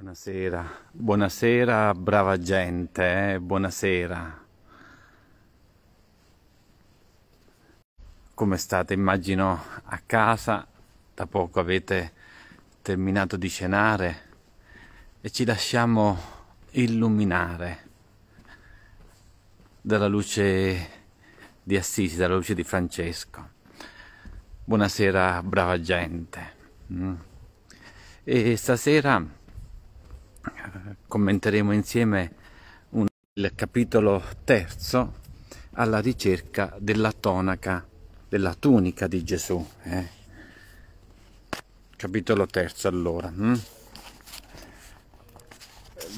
Buonasera, buonasera brava gente, eh? buonasera. Come state? Immagino a casa, da poco avete terminato di cenare e ci lasciamo illuminare dalla luce di Assisi, dalla luce di Francesco. Buonasera brava gente. Mm. E stasera commenteremo insieme un, il capitolo terzo alla ricerca della tonaca, della tunica di Gesù. Eh. Capitolo terzo allora. Hm?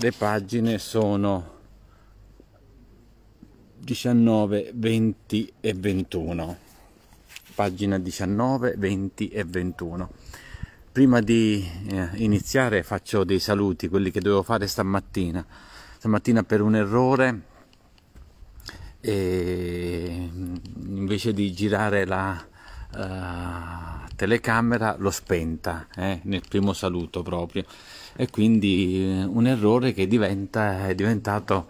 Le pagine sono 19, 20 e 21. Pagina 19, 20 e 21 prima di eh, iniziare faccio dei saluti, quelli che dovevo fare stamattina. Stamattina per un errore, mm, invece di girare la uh, telecamera l'ho spenta eh, nel primo saluto proprio e quindi eh, un errore che diventa, è diventato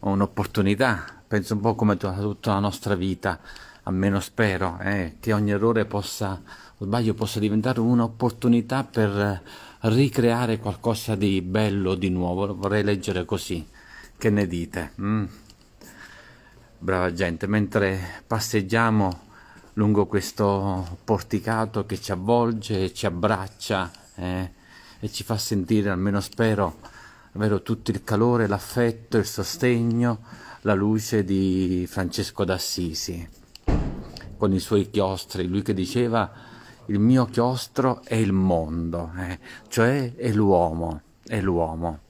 un'opportunità, penso un po' come tutta la nostra vita almeno spero, eh, che ogni errore possa, o sbaglio, possa diventare un'opportunità per eh, ricreare qualcosa di bello, di nuovo. vorrei leggere così, che ne dite? Mm. Brava gente, mentre passeggiamo lungo questo porticato che ci avvolge, ci abbraccia eh, e ci fa sentire, almeno spero, davvero tutto il calore, l'affetto, il sostegno, la luce di Francesco d'Assisi con i suoi chiostri, lui che diceva il mio chiostro è il mondo, eh, cioè è l'uomo, è l'uomo.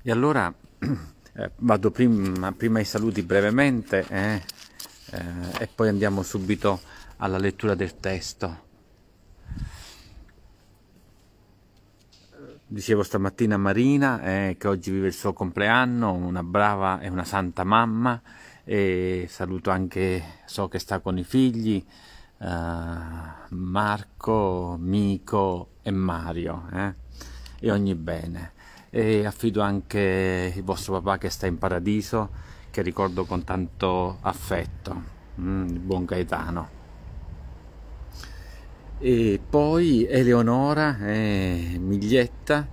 E allora eh, vado prima, prima, ai saluti brevemente eh, eh, e poi andiamo subito alla lettura del testo. dicevo stamattina a Marina eh, che oggi vive il suo compleanno, una brava e una santa mamma e saluto anche, so che sta con i figli, eh, Marco, Mico e Mario eh, e ogni bene. E affido anche il vostro papà che sta in paradiso, che ricordo con tanto affetto, mm, il buon Gaetano e poi Eleonora eh, Miglietta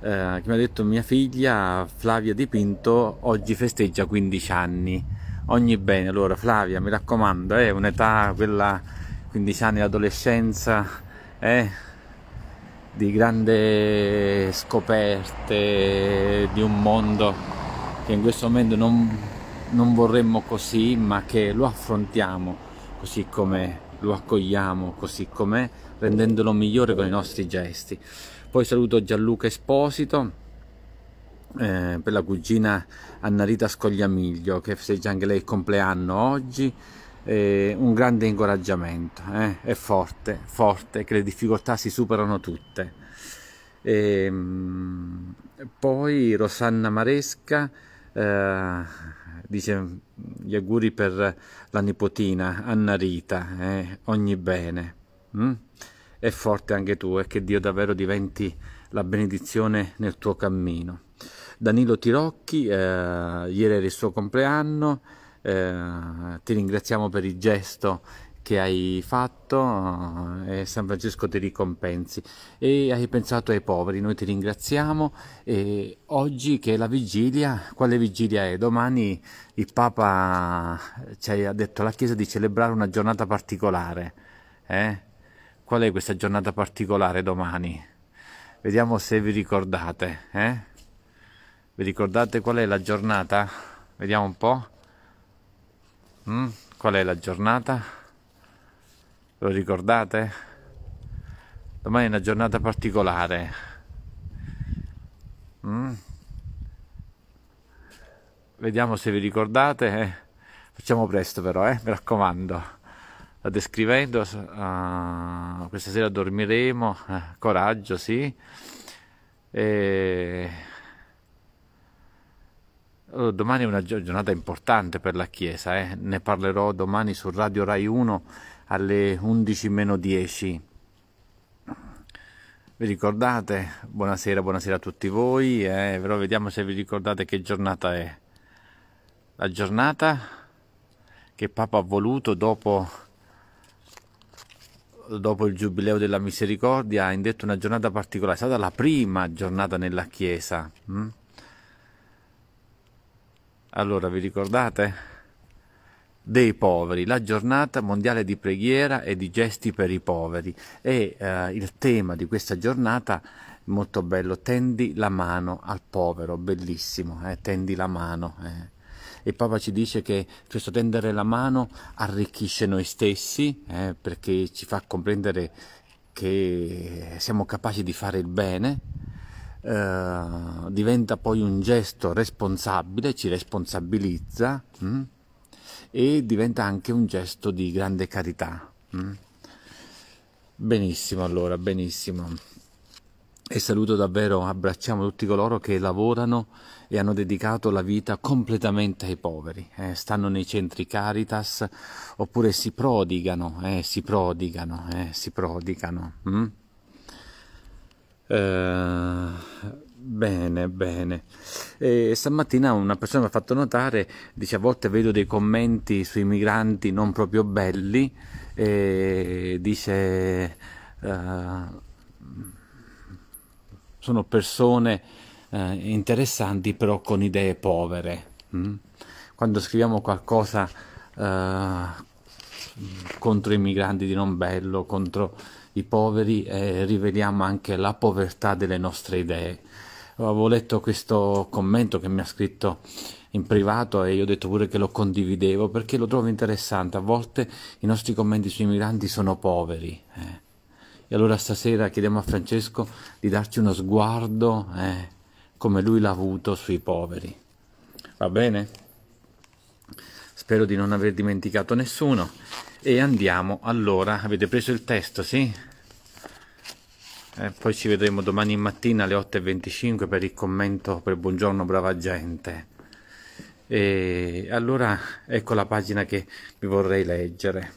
eh, che mi ha detto mia figlia Flavia Di Pinto oggi festeggia 15 anni ogni bene allora Flavia mi raccomando è eh, un'età quella 15 anni adolescenza eh, di grandi scoperte di un mondo che in questo momento non, non vorremmo così ma che lo affrontiamo così come è lo accogliamo così com'è, rendendolo migliore con i nostri gesti. Poi saluto Gianluca Esposito, eh, per la cugina Annarita Scogliamiglio che festeggia anche lei il compleanno oggi eh, un grande incoraggiamento eh? è forte, forte che le difficoltà si superano tutte e, ehm, poi Rosanna Maresca eh, dice mm, gli auguri per la nipotina Anna Rita, eh? ogni bene. Mm? È forte anche tu e eh, che Dio davvero diventi la benedizione nel tuo cammino. Danilo Tirocchi, eh, ieri era il suo compleanno, eh, ti ringraziamo per il gesto che hai fatto eh, e San Francesco ti ricompensi e hai pensato ai poveri, noi ti ringraziamo e oggi che è la vigilia, quale vigilia è? Domani il Papa ci ha detto alla Chiesa di celebrare una giornata particolare, eh? Qual è questa giornata particolare domani? Vediamo se vi ricordate, eh? Vi ricordate qual è la giornata? Vediamo un po'. Mm? Qual è la giornata? lo ricordate? Domani è una giornata particolare. Mm? Vediamo se vi ricordate. Eh. Facciamo presto però, eh? mi raccomando. State scrivendo, uh, ah, questa sera dormiremo, eh, coraggio, sì. E... Oh, domani è una giornata importante per la Chiesa, eh? ne parlerò domani su Radio Rai 1 alle 11.10. Vi ricordate? Buonasera, buonasera a tutti voi, eh? però vediamo se vi ricordate che giornata è. La giornata che Papa ha voluto dopo, dopo il Giubileo della Misericordia, ha indetto una giornata particolare, è stata la prima giornata nella Chiesa. Hm? Allora, vi ricordate? dei poveri, la giornata mondiale di preghiera e di gesti per i poveri e eh, il tema di questa giornata molto bello, tendi la mano al povero, bellissimo, eh? tendi la mano. Eh? E Papa ci dice che questo tendere la mano arricchisce noi stessi eh, perché ci fa comprendere che siamo capaci di fare il bene, eh, diventa poi un gesto responsabile, ci responsabilizza. Hm? e diventa anche un gesto di grande carità. Mm? Benissimo allora, benissimo. E saluto davvero, abbracciamo tutti coloro che lavorano e hanno dedicato la vita completamente ai poveri. Eh, stanno nei centri Caritas oppure si prodigano, eh, si prodigano, eh, si prodigano. Mm? Eh, Bene, bene. Eh, stamattina una persona mi ha fatto notare, dice a volte vedo dei commenti sui migranti non proprio belli, eh, dice uh, sono persone eh, interessanti però con idee povere. Mm? Quando scriviamo qualcosa uh, contro i migranti di non bello, contro i poveri, eh, riveliamo anche la povertà delle nostre idee avevo letto questo commento che mi ha scritto in privato e io ho detto pure che lo condividevo perché lo trovo interessante. A volte i nostri commenti sui migranti sono poveri. Eh. E allora stasera chiediamo a Francesco di darci uno sguardo eh, come lui l'ha avuto sui poveri. Va bene? Spero di non aver dimenticato nessuno. E andiamo allora. Avete preso il testo, sì? E eh, poi ci vedremo domani mattina alle 8.25 per il commento per Buongiorno Brava Gente. E allora ecco la pagina che vi vorrei leggere.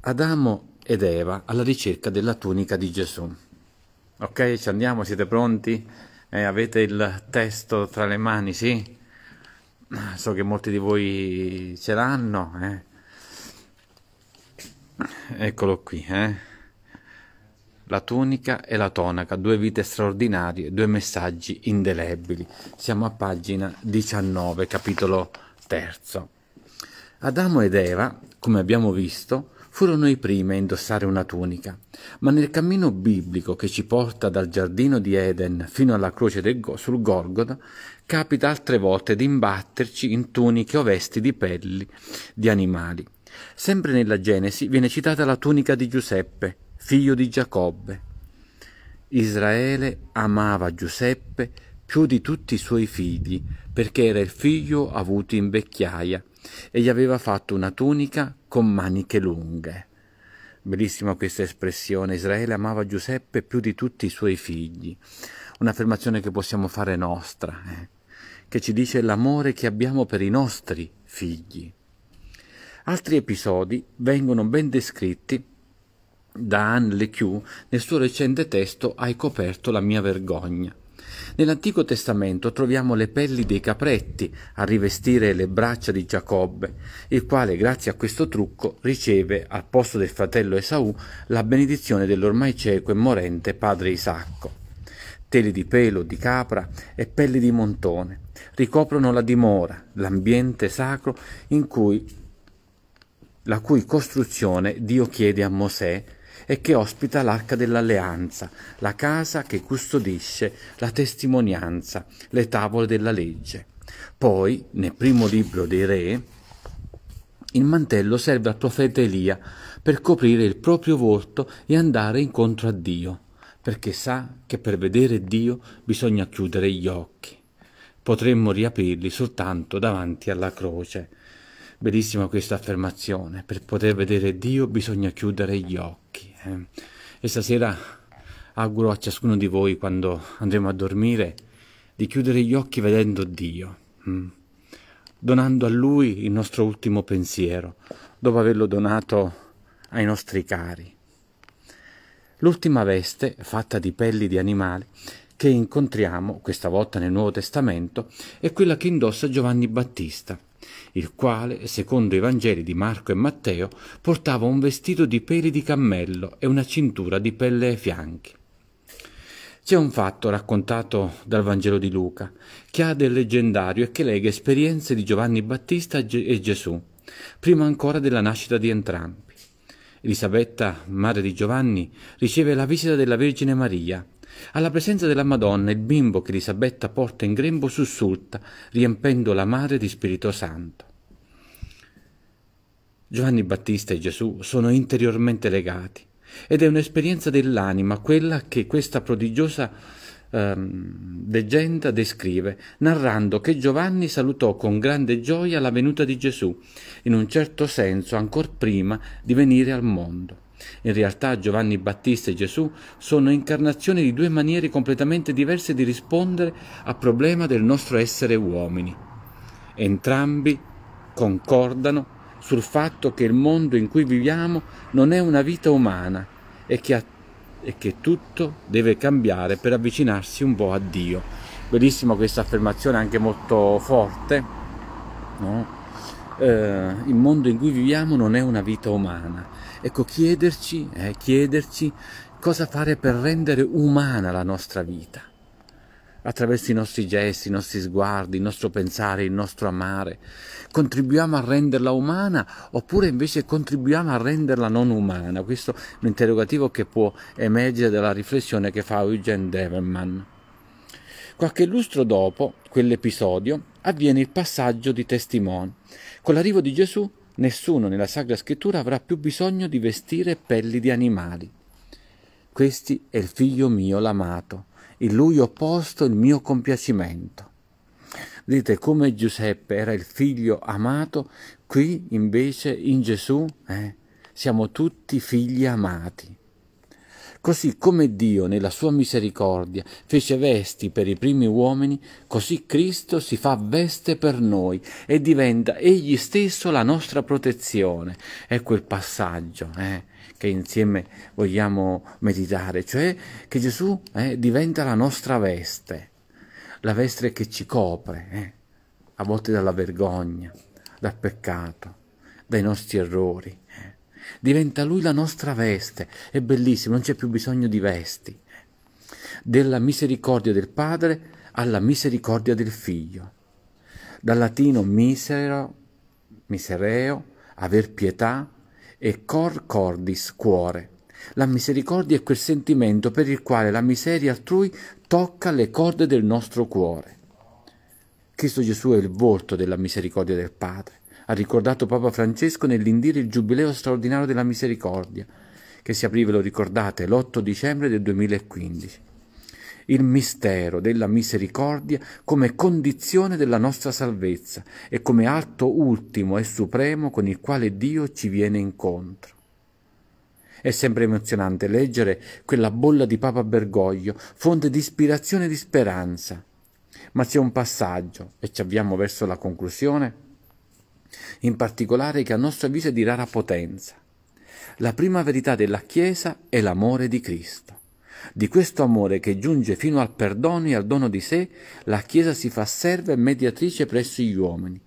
Adamo ed Eva alla ricerca della tunica di Gesù. Ok, ci andiamo, siete pronti? Eh, avete il testo tra le mani, sì? So che molti di voi ce l'hanno, eh? Eccolo qui, eh? La tunica e la tonaca, due vite straordinarie, due messaggi indelebili. Siamo a pagina 19, capitolo 3. Adamo ed Eva, come abbiamo visto, furono i primi a indossare una tunica, ma nel cammino biblico che ci porta dal giardino di Eden fino alla croce Go sul Gorgoda, capita altre volte di imbatterci in tuniche o vesti di pelli di animali. Sempre nella Genesi viene citata la tunica di Giuseppe, figlio di Giacobbe. Israele amava Giuseppe più di tutti i suoi figli, perché era il figlio avuto in vecchiaia e gli aveva fatto una tunica con maniche lunghe. Bellissima questa espressione, Israele amava Giuseppe più di tutti i suoi figli, un'affermazione che possiamo fare nostra, eh? che ci dice l'amore che abbiamo per i nostri figli. Altri episodi vengono ben descritti da Anne Lequieu nel suo recente testo Hai coperto la mia vergogna. Nell'Antico Testamento troviamo le pelli dei capretti a rivestire le braccia di Giacobbe, il quale grazie a questo trucco riceve al posto del fratello Esaù la benedizione dell'ormai cieco e morente padre Isacco. Teli di pelo, di capra e pelli di montone ricoprono la dimora, l'ambiente sacro in cui la cui costruzione Dio chiede a Mosè e che ospita l'arca dell'alleanza, la casa che custodisce la testimonianza, le tavole della legge. Poi, nel primo libro dei re, il mantello serve al profeta Elia per coprire il proprio volto e andare incontro a Dio, perché sa che per vedere Dio bisogna chiudere gli occhi. Potremmo riaprirli soltanto davanti alla croce. Bellissima questa affermazione, per poter vedere Dio bisogna chiudere gli occhi. Eh. E stasera auguro a ciascuno di voi, quando andremo a dormire, di chiudere gli occhi vedendo Dio, mm. donando a Lui il nostro ultimo pensiero, dopo averlo donato ai nostri cari. L'ultima veste, fatta di pelli di animali, che incontriamo, questa volta nel Nuovo Testamento, è quella che indossa Giovanni Battista, il quale, secondo i Vangeli di Marco e Matteo, portava un vestito di peli di cammello e una cintura di pelle ai fianchi. C'è un fatto raccontato dal Vangelo di Luca, che ha del leggendario e che lega esperienze di Giovanni Battista e Gesù, prima ancora della nascita di entrambi. Elisabetta, madre di Giovanni, riceve la visita della Vergine Maria alla presenza della Madonna, il bimbo che Elisabetta porta in grembo sussulta, riempendo la madre di Spirito Santo. Giovanni Battista e Gesù sono interiormente legati ed è un'esperienza dell'anima quella che questa prodigiosa ehm, leggenda descrive, narrando che Giovanni salutò con grande gioia la venuta di Gesù, in un certo senso ancor prima di venire al mondo. In realtà Giovanni Battista e Gesù sono incarnazioni di due maniere completamente diverse di rispondere al problema del nostro essere uomini. Entrambi concordano sul fatto che il mondo in cui viviamo non è una vita umana e che, e che tutto deve cambiare per avvicinarsi un po' a Dio. Bellissima questa affermazione, anche molto forte. No? Eh, il mondo in cui viviamo non è una vita umana Ecco, chiederci, eh, chiederci cosa fare per rendere umana la nostra vita attraverso i nostri gesti, i nostri sguardi, il nostro pensare, il nostro amare. Contribuiamo a renderla umana oppure invece contribuiamo a renderla non umana? Questo è un interrogativo che può emergere dalla riflessione che fa Eugene Deverman. Qualche lustro dopo quell'episodio avviene il passaggio di testimoni. Con l'arrivo di Gesù nessuno nella Sacra Scrittura avrà più bisogno di vestire pelli di animali. Questi è il figlio mio l'amato, in lui ho posto il mio compiacimento. Vedete come Giuseppe era il figlio amato, qui invece in Gesù eh, siamo tutti figli amati. Così come Dio, nella sua misericordia, fece vesti per i primi uomini, così Cristo si fa veste per noi e diventa Egli stesso la nostra protezione. Ecco il passaggio eh, che insieme vogliamo meditare, cioè che Gesù eh, diventa la nostra veste, la veste che ci copre, eh, a volte dalla vergogna, dal peccato, dai nostri errori diventa lui la nostra veste, è bellissimo, non c'è più bisogno di vesti. Della misericordia del Padre alla misericordia del Figlio. Dal latino misero, misereo, aver pietà e cor cordis, cuore. La misericordia è quel sentimento per il quale la miseria altrui tocca le corde del nostro cuore. Cristo Gesù è il volto della misericordia del Padre ha ricordato Papa Francesco nell'indire il Giubileo straordinario della misericordia, che si apriva, lo ricordate, l'8 dicembre del 2015. Il mistero della misericordia come condizione della nostra salvezza e come atto ultimo e supremo con il quale Dio ci viene incontro. È sempre emozionante leggere quella bolla di Papa Bergoglio, fonte di ispirazione e di speranza. Ma c'è un passaggio, e ci avviamo verso la conclusione, in particolare che a nostro avviso è di rara potenza. La prima verità della Chiesa è l'amore di Cristo. Di questo amore che giunge fino al perdono e al dono di sé, la Chiesa si fa serva e mediatrice presso gli uomini.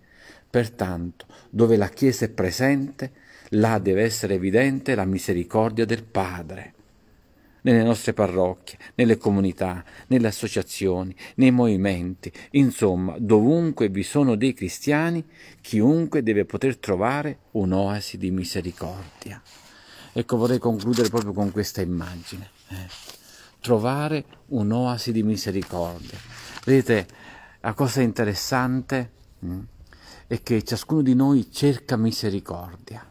Pertanto, dove la Chiesa è presente, là deve essere evidente la misericordia del Padre nelle nostre parrocchie, nelle comunità, nelle associazioni, nei movimenti, insomma, dovunque vi sono dei cristiani, chiunque deve poter trovare un'oasi di misericordia. Ecco, vorrei concludere proprio con questa immagine. Eh. Trovare un'oasi di misericordia. Vedete, la cosa interessante mh, mm, è che ciascuno di noi cerca misericordia.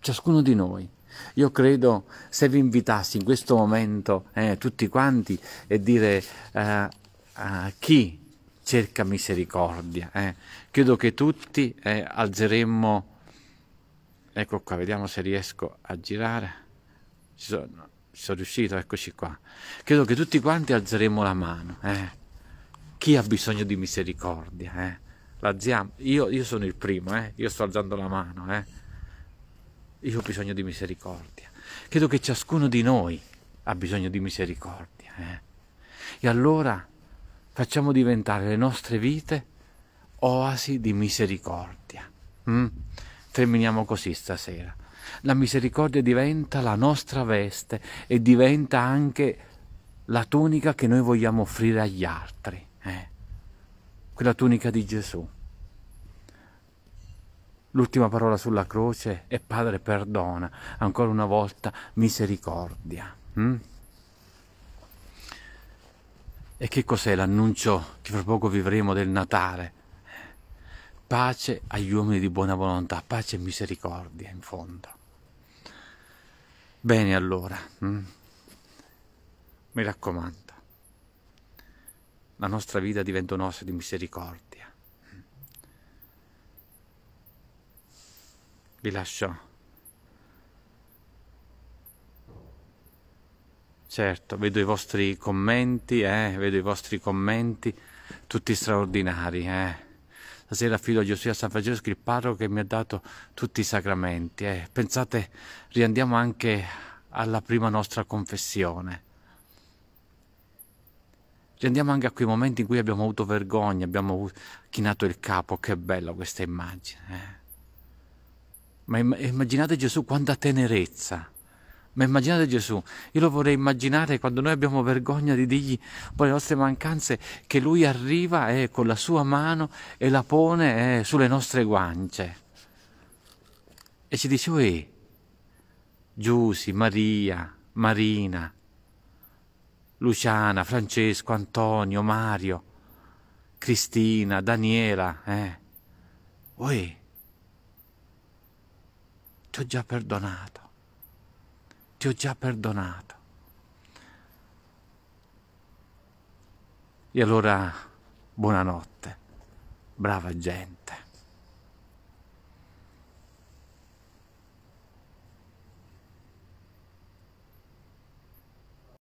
Ciascuno di noi io credo se vi invitassi in questo momento eh, tutti quanti e dire eh, a chi cerca misericordia, eh, credo che tutti eh, alzeremmo, ecco qua, vediamo se riesco a girare, ci sono, ci sono riuscito, eccoci qua, credo che tutti quanti alzeremmo la mano, eh. chi ha bisogno di misericordia, eh. la zia, io, io sono il primo, io sto alzando la mano, Eh? io ho bisogno di misericordia. Credo che ciascuno di noi ha bisogno di misericordia. Eh? E allora facciamo diventare le nostre vite oasi di misericordia. Mm? Terminiamo così stasera. La misericordia diventa la nostra veste e diventa anche la tunica che noi vogliamo offrire agli altri. Eh? Quella tunica di Gesù. L'ultima parola sulla croce è Padre perdona, ancora una volta misericordia. Mm? E che cos'è l'annuncio che fra poco vivremo del Natale? Pace agli uomini di buona volontà, pace e misericordia in fondo. Bene allora, mm? mi raccomando, la nostra vita diventa un'ossa di misericordia. vi lasciò. Certo, vedo i vostri commenti, eh, vedo i vostri commenti, tutti straordinari, eh. Stasera affido a Giosia San Francesco il parroco che mi ha dato tutti i sacramenti, eh. Pensate, riandiamo anche alla prima nostra confessione. Riandiamo anche a quei momenti in cui abbiamo avuto vergogna, abbiamo chinato il capo, che bella questa immagine, eh. Ma immaginate Gesù quanta tenerezza. Ma immaginate Gesù, io lo vorrei immaginare quando noi abbiamo vergogna di dirgli poi le nostre mancanze, che lui arriva eh, con la sua mano e la pone eh, sulle nostre guance. E ci dice, uè, Giussi, Maria, Marina, Luciana, Francesco, Antonio, Mario, Cristina, Daniela, eh. Uè, ti ho già perdonato, ti ho già perdonato. E allora buonanotte, brava gente.